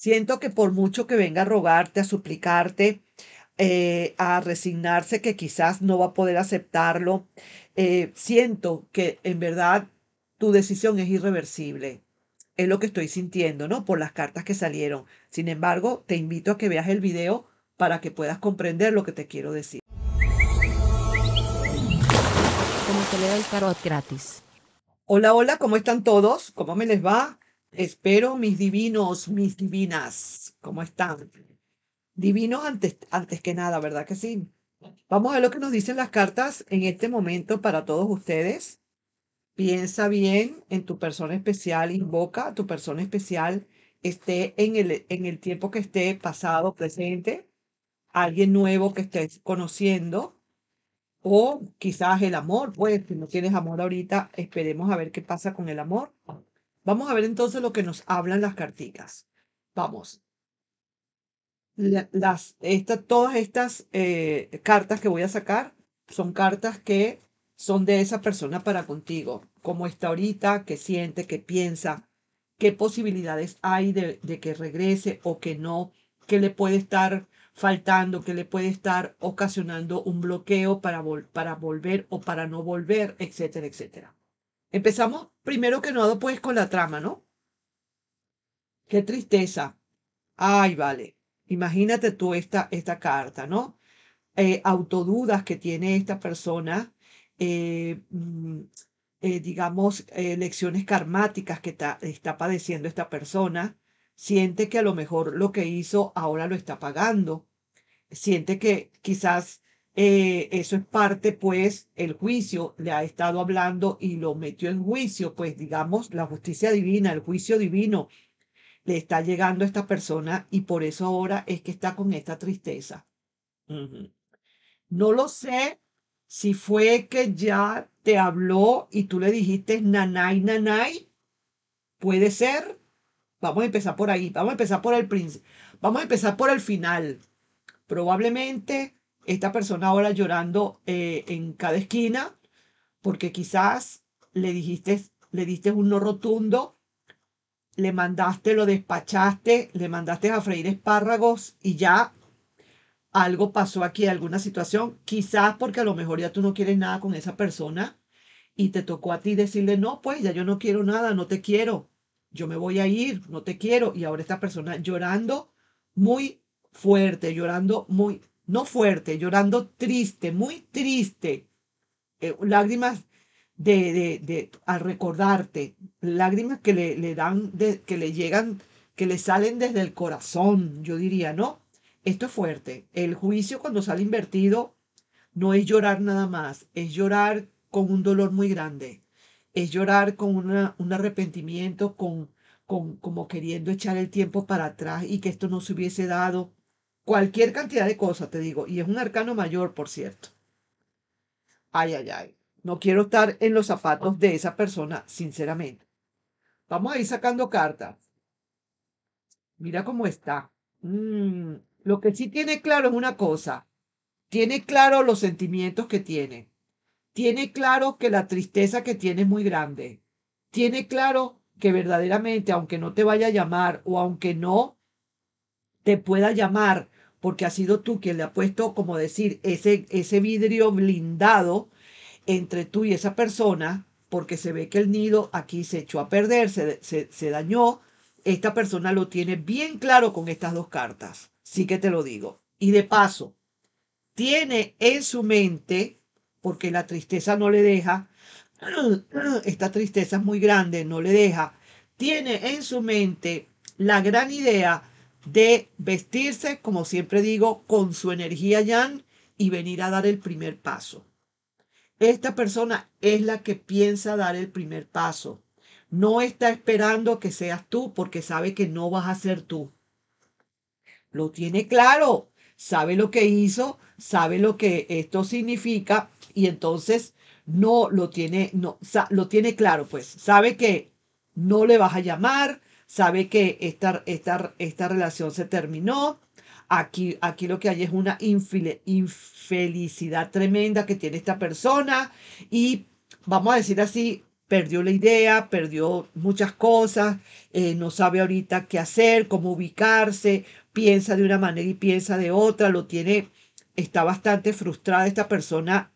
Siento que por mucho que venga a rogarte, a suplicarte, eh, a resignarse que quizás no va a poder aceptarlo, eh, siento que en verdad tu decisión es irreversible. Es lo que estoy sintiendo, ¿no? Por las cartas que salieron. Sin embargo, te invito a que veas el video para que puedas comprender lo que te quiero decir. Como te leo el tarot gratis. Hola, hola, ¿cómo están todos? ¿Cómo me les va? Espero, mis divinos, mis divinas, ¿cómo están? Divinos antes, antes que nada, ¿verdad que sí? Vamos a ver lo que nos dicen las cartas en este momento para todos ustedes. Piensa bien en tu persona especial, invoca a tu persona especial, esté en el, en el tiempo que esté, pasado, presente, alguien nuevo que estés conociendo, o quizás el amor, pues si no tienes amor ahorita, esperemos a ver qué pasa con el amor. Vamos a ver entonces lo que nos hablan las carticas. Vamos. Las, todas estas eh, cartas que voy a sacar son cartas que son de esa persona para contigo. Cómo está ahorita, qué siente, qué piensa, qué posibilidades hay de, que regrese o que no, qué le puede estar faltando, que le puede estar ocasionando un bloqueo para, para volver o para no volver, etcétera, etcétera. Empezamos primero que nada pues con la trama, ¿no? Qué tristeza. Ay, vale. Imagínate tú esta, esta carta, ¿no? Eh, autodudas que tiene esta persona, eh, mm, eh, digamos, lecciones karmáticas que está padeciendo esta persona, siente que a lo mejor lo que hizo ahora lo está pagando, siente que quizás eh, eso es parte, pues, el juicio, le ha estado hablando y lo metió en juicio, pues, digamos, la justicia divina, el juicio divino, le está llegando a esta persona y por eso ahora es que está con esta tristeza. No lo sé si fue que ya te habló y tú le dijiste nanay, nanay. Puede ser. Vamos a empezar por ahí. Vamos a empezar por el principio, Vamos a empezar por el final. Probablemente esta persona ahora llorando eh, en cada esquina porque quizás le dijiste, le diste un no rotundo, le mandaste, lo despachaste, le mandaste a freír espárragos y ya algo pasó aquí, alguna situación, quizás porque a lo mejor ya tú no quieres nada con esa persona y te tocó a ti decirle, no, pues ya yo no quiero nada, no te quiero, yo me voy a ir, no te quiero, y ahora esta persona llorando muy fuerte, llorando muy no fuerte, llorando triste, muy triste, eh, lágrimas de, de, de, al recordarte, lágrimas que le, dan, de, que le llegan, que le salen desde el corazón, yo diría, ¿no? Esto es fuerte. El juicio cuando sale invertido no es llorar nada más, es llorar con un dolor muy grande, es llorar con un arrepentimiento, con, con como queriendo echar el tiempo para atrás y que esto no se hubiese dado cualquier cantidad de cosas, te digo, y es un arcano mayor, por cierto. Ay, ay, ay, no quiero estar en los zapatos de esa persona, sinceramente. Vamos a ir sacando cartas. Mira cómo está. Mm, lo que sí tiene claro es una cosa. Tiene claro los sentimientos que tiene. Tiene claro que la tristeza que tiene es muy grande. Tiene claro que verdaderamente, aunque no te vaya a llamar o aunque no te pueda llamar porque ha sido tú quien le ha puesto, como decir, ese, ese vidrio blindado entre tú y esa persona, porque se ve que el nido aquí se echó a perder, se, se dañó. Esta persona lo tiene bien claro con estas dos cartas, sí que te lo digo. Y de paso, tiene en su mente, porque la tristeza no le deja, esta tristeza es muy grande, no le deja, tiene en su mente la gran idea de vestirse, como siempre digo, con su energía yang y venir a dar el primer paso. Esta persona es la que piensa dar el primer paso. No está esperando que seas tú porque sabe que no vas a ser tú. Lo tiene claro, sabe lo que hizo, sabe lo que esto significa y entonces no lo tiene, no, lo tiene claro, pues sabe que no le vas a llamar, sabe que esta, esta relación se terminó. Aquí, aquí lo que hay es una infile, infelicidad tremenda que tiene esta persona y vamos a decir así, perdió la idea, perdió muchas cosas, eh, no sabe ahorita qué hacer, cómo ubicarse, piensa de una manera y piensa de otra, lo tiene, está bastante frustrada esta persona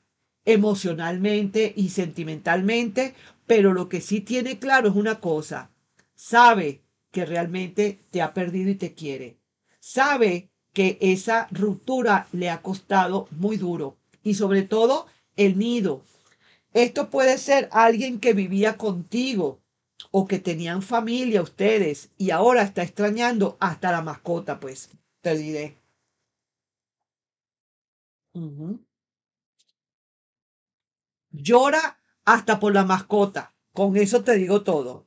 emocionalmente y sentimentalmente, pero lo que sí tiene claro es una cosa, sabe que realmente te ha perdido y te quiere. Sabe que esa ruptura le ha costado muy duro y sobre todo el nido. Esto puede ser alguien que vivía contigo o que tenían familia ustedes y ahora está extrañando hasta la mascota, pues, te diré. Llora hasta por la mascota. Con eso te digo todo.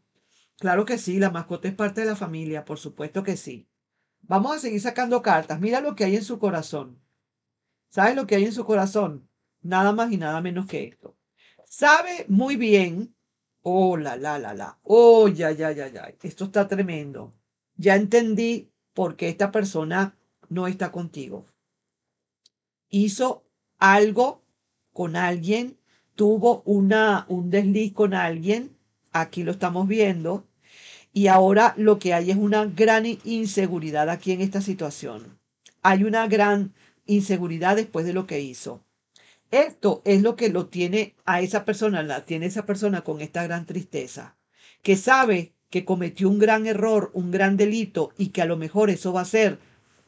Claro que sí, la mascota es parte de la familia, por supuesto que sí. Vamos a seguir sacando cartas. Mira lo que hay en su corazón. ¿Sabes lo que hay en su corazón? Nada más y nada menos que esto. Sabe muy bien. Oh, la, la, la, la. Oh, ya, ya, ya, ya. Esto está tremendo. Ya entendí por qué esta persona no está contigo. Hizo algo con alguien, tuvo una, un desliz con alguien Aquí lo estamos viendo. Y ahora lo que hay es una gran inseguridad aquí en esta situación. Hay una gran inseguridad después de lo que hizo. Esto es lo que lo tiene a esa persona, la tiene esa persona con esta gran tristeza, que sabe que cometió un gran error, un gran delito y que a lo mejor eso va a ser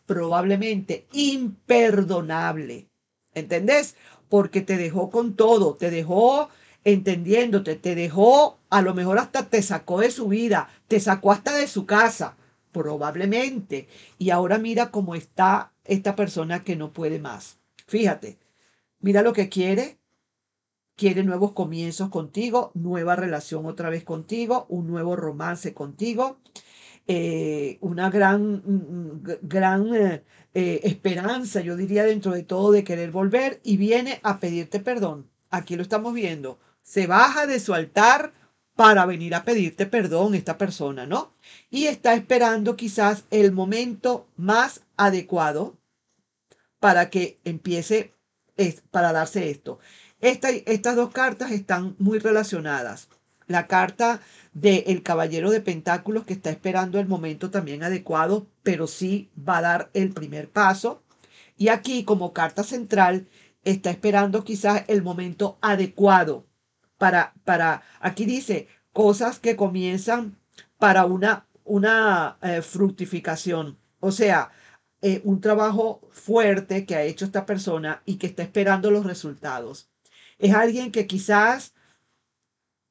probablemente imperdonable. ¿Entendés? Porque te dejó con todo, te dejó entendiéndote, te dejó, a lo mejor hasta te sacó de su vida, te sacó hasta de su casa, probablemente. Y ahora mira cómo está esta persona que no puede más. Fíjate, mira lo que quiere. Quiere nuevos comienzos contigo, nueva relación otra vez contigo, un nuevo romance contigo. Eh, una gran, mm, gran eh, esperanza, yo diría, dentro de todo de querer volver y viene a pedirte perdón aquí lo estamos viendo, se baja de su altar para venir a pedirte perdón esta persona, ¿no? Y está esperando quizás el momento más adecuado para que empiece, para darse esto. estas dos cartas están muy relacionadas. La carta del Caballero de Pentáculos que está esperando el momento también adecuado, pero sí va a dar el primer paso. Y aquí como carta central está esperando quizás el momento adecuado para, para, aquí dice, cosas que comienzan para una, una eh, fructificación. O sea, eh, un trabajo fuerte que ha hecho esta persona y que está esperando los resultados. Es alguien que quizás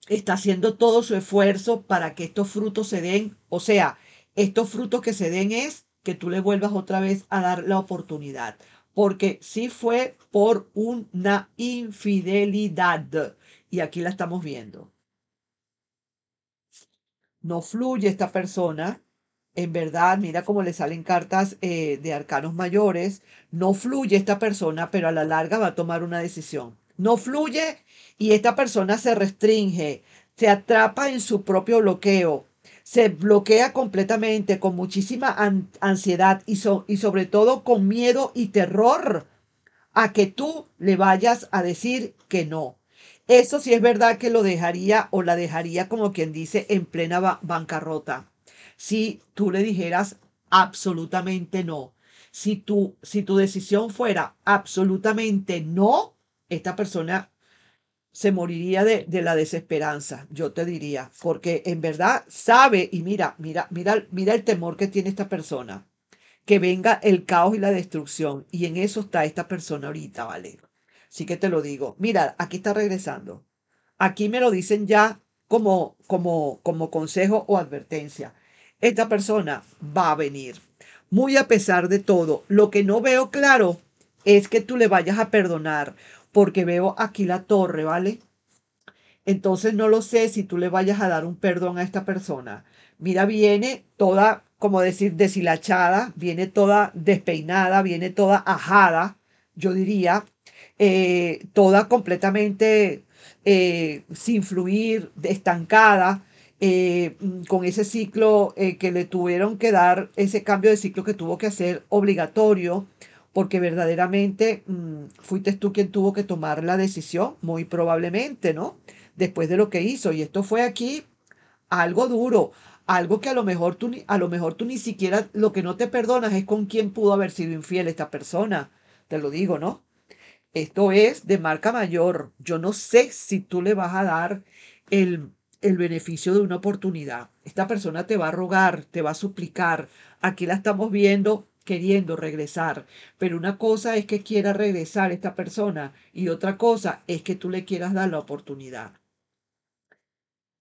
está haciendo todo su esfuerzo para que estos frutos se den. O sea, estos frutos que se den es que tú le vuelvas otra vez a dar la oportunidad porque sí fue por una infidelidad. Y aquí la estamos viendo. No fluye esta persona. En verdad, mira cómo le salen cartas eh, de arcanos mayores. No fluye esta persona, pero a la larga va a tomar una decisión. No fluye y esta persona se restringe, se atrapa en su propio bloqueo, se bloquea completamente con muchísima ansiedad y, y sobre todo con miedo y terror a que tú le vayas a decir que no. Eso sí es verdad que lo dejaría o la dejaría como quien dice en plena bancarrota. Si tú le dijeras absolutamente no. Si tú si tu decisión fuera absolutamente no, esta persona se moriría de, la desesperanza, yo te diría, porque en verdad sabe y mira, mira, mira, mira el temor que tiene esta persona, que venga el caos y la destrucción, y en eso está esta persona ahorita, ¿vale? Así que te lo digo, mira, aquí está regresando, aquí me lo dicen ya como, como, como consejo o advertencia, esta persona va a venir, muy a pesar de todo, lo que no veo claro es que tú le vayas a perdonar porque veo aquí la torre, ¿vale? Entonces no lo sé si tú le vayas a dar un perdón a esta persona. Mira, viene toda, como decir, deshilachada, viene toda despeinada, viene toda ajada, yo diría, eh, toda completamente eh, sin fluir, estancada, eh, con ese ciclo que le tuvieron que dar, ese cambio de ciclo que tuvo que hacer obligatorio porque verdaderamente mm, fuiste tú quien tuvo que tomar la decisión, muy probablemente, ¿no? Después de lo que hizo. Y esto fue aquí algo duro, algo que a lo mejor tú, a lo mejor tú ni siquiera, lo que no te perdonas es con quién pudo haber sido infiel esta persona. Te lo digo, ¿no? Esto es de marca mayor. Yo no sé si tú le vas a dar el, el beneficio de una oportunidad. Esta persona te va a rogar, te va a suplicar. Aquí la estamos viendo queriendo regresar. Pero una cosa es que quiera regresar esta persona y otra cosa es que tú le quieras dar la oportunidad.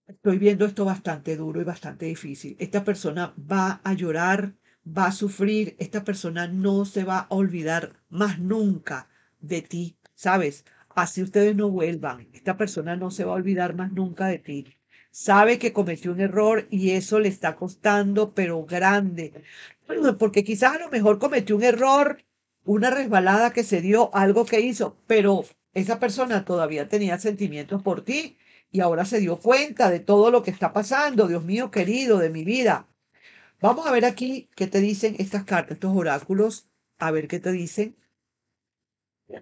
Estoy viendo esto bastante duro y bastante difícil. Esta persona va a llorar, va a sufrir, esta persona no se va a olvidar más nunca de ti, ¿sabes? Así ustedes no vuelvan, esta persona no se va a olvidar más nunca de ti sabe que cometió un error y eso le está costando, pero grande. Porque quizás a lo mejor cometió un error, una resbalada que se dio, algo que hizo, pero esa persona todavía tenía sentimientos por ti y ahora se dio cuenta de todo lo que está pasando, Dios mío querido, de mi vida. Vamos a ver aquí qué te dicen estas cartas, estos oráculos, a ver qué te dicen.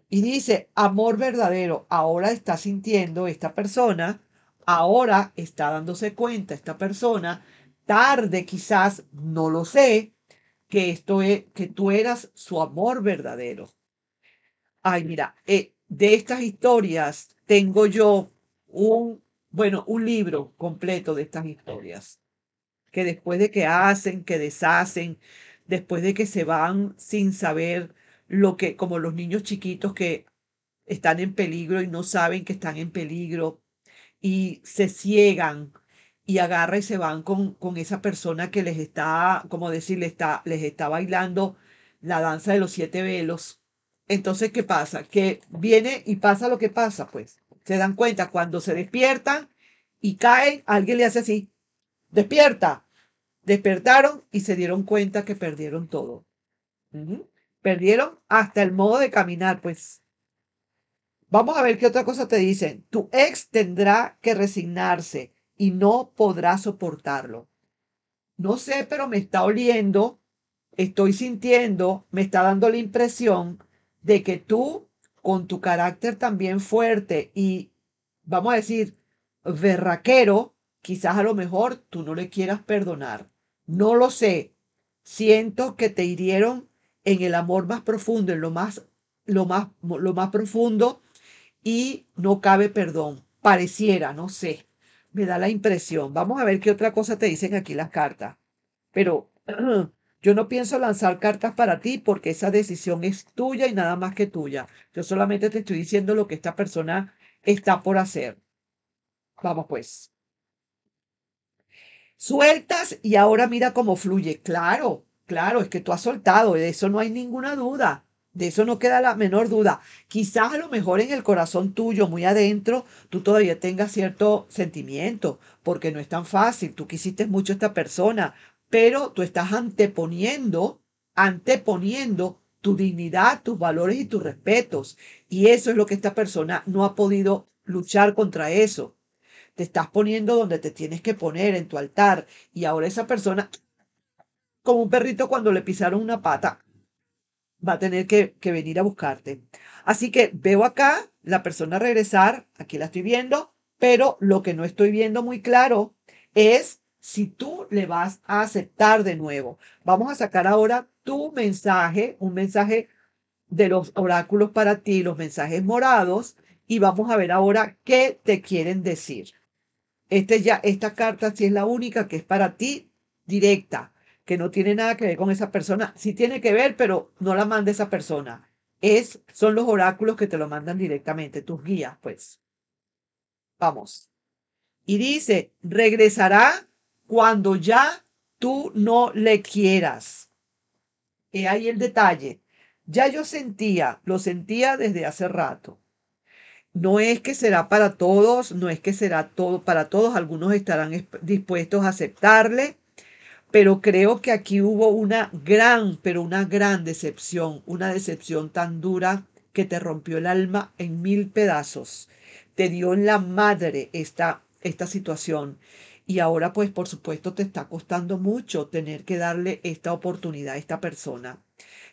Y dice, amor verdadero, ahora está sintiendo esta persona Ahora está dándose cuenta esta persona, tarde quizás, no lo sé, que, esto es, que tú eras su amor verdadero. Ay, mira, eh, de estas historias tengo yo un, bueno, un libro completo de estas historias, que después de que hacen, que deshacen, después de que se van sin saber lo que, como los niños chiquitos que están en peligro y no saben que están en peligro, y se ciegan y agarran y se van con, con esa persona que les está, como decir, les está, les está bailando la danza de los siete velos. Entonces, ¿qué pasa? Que viene y pasa lo que pasa, pues. Se dan cuenta cuando se despiertan y caen, alguien le hace así, despierta. Despertaron y se dieron cuenta que perdieron todo. Perdieron hasta el modo de caminar, pues Vamos a ver qué otra cosa te dicen. Tu ex tendrá que resignarse y no podrá soportarlo. No sé, pero me está oliendo, estoy sintiendo, me está dando la impresión de que tú, con tu carácter también fuerte y, vamos a decir, verraquero, quizás a lo mejor tú no le quieras perdonar. No lo sé. Siento que te hirieron en el amor más profundo, en lo más, lo más, lo más profundo y no cabe perdón. Pareciera, no sé. Me da la impresión. Vamos a ver qué otra cosa te dicen aquí las cartas. Pero yo no pienso lanzar cartas para ti porque esa decisión es tuya y nada más que tuya. Yo solamente te estoy diciendo lo que esta persona está por hacer. Vamos pues. Sueltas y ahora mira cómo fluye. Claro, claro, es que tú has soltado, de eso no hay ninguna duda. De eso no queda la menor duda. Quizás a lo mejor en el corazón tuyo, muy adentro, tú todavía tengas cierto sentimiento, porque no es tan fácil. Tú quisiste mucho a esta persona, pero tú estás anteponiendo, anteponiendo tu dignidad, tus valores y tus respetos. Y eso es lo que esta persona no ha podido luchar contra eso. Te estás poniendo donde te tienes que poner, en tu altar. Y ahora esa persona, como un perrito cuando le pisaron una pata, va a tener que, venir a buscarte. Así que veo acá la persona regresar, aquí la estoy viendo, pero lo que no estoy viendo muy claro es si tú le vas a aceptar de nuevo. Vamos a sacar ahora tu mensaje, un mensaje de los oráculos para ti, los mensajes morados, y vamos a ver ahora qué te quieren decir. Este ya, esta carta sí es la única que es para ti directa que no tiene nada que ver con esa persona. Sí tiene que ver, pero no la manda esa persona. Es, son los oráculos que te lo mandan directamente, tus guías, pues. Vamos. Y dice, regresará cuando ya tú no le quieras. Y ahí el detalle. Ya yo sentía, lo sentía desde hace rato. No es que será para todos, no es que será todo para todos. Algunos estarán dispuestos a aceptarle, pero creo que aquí hubo una gran, pero una gran decepción, una decepción tan dura que te rompió el alma en mil pedazos. Te dio en la madre esta, esta situación. Y ahora, pues, por supuesto, te está costando mucho tener que darle esta oportunidad a esta persona.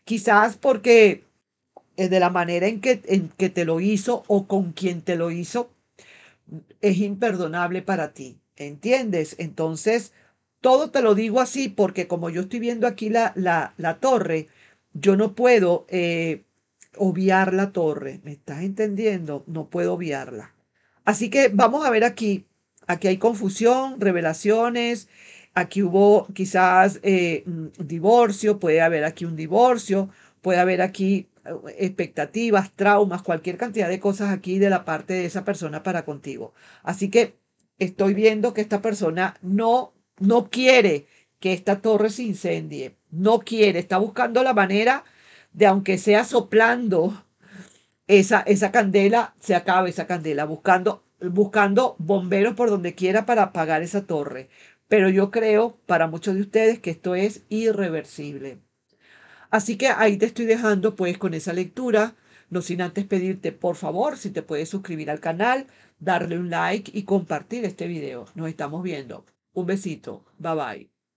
Quizás porque eh, de la manera en que, en que te lo hizo o con quien te lo hizo, es imperdonable para ti. ¿Entiendes? Entonces, todo te lo digo así porque como yo estoy viendo aquí la, la, torre, yo no puedo eh, obviar la torre. ¿Me estás entendiendo? No puedo obviarla. Así que vamos a ver aquí. Aquí hay confusión, revelaciones. Aquí hubo quizás eh, divorcio, puede haber aquí un divorcio, puede haber aquí eh, expectativas, traumas, cualquier cantidad de cosas aquí de la parte de esa persona para contigo. Así que estoy viendo que esta persona no no quiere que esta torre se incendie, no quiere, está buscando la manera de, aunque sea soplando esa, esa candela, se acabe esa candela, buscando, buscando bomberos por donde quiera para apagar esa torre. Pero yo creo, para muchos de ustedes, que esto es irreversible. Así que ahí te estoy dejando pues con esa lectura, no sin antes pedirte por favor si te puedes suscribir al canal, darle un like y compartir este video. Nos estamos viendo. Un besito. Bye bye.